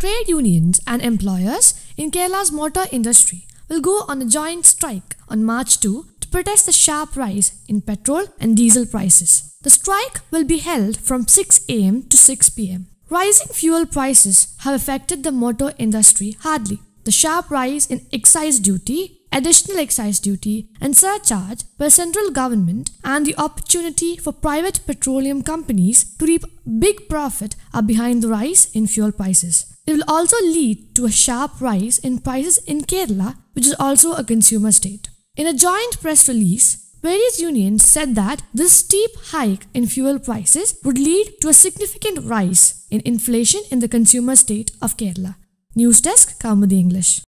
Trade unions and employers in Kerala's motor industry will go on a joint strike on March 2 to protest the sharp rise in petrol and diesel prices. The strike will be held from 6 am to 6 pm. Rising fuel prices have affected the motor industry hardly. The sharp rise in excise duty additional excise duty and surcharge by central government and the opportunity for private petroleum companies to reap big profit are behind the rise in fuel prices. It will also lead to a sharp rise in prices in Kerala, which is also a consumer state. In a joint press release, Various unions said that this steep hike in fuel prices would lead to a significant rise in inflation in the consumer state of Kerala. News Desk, the English.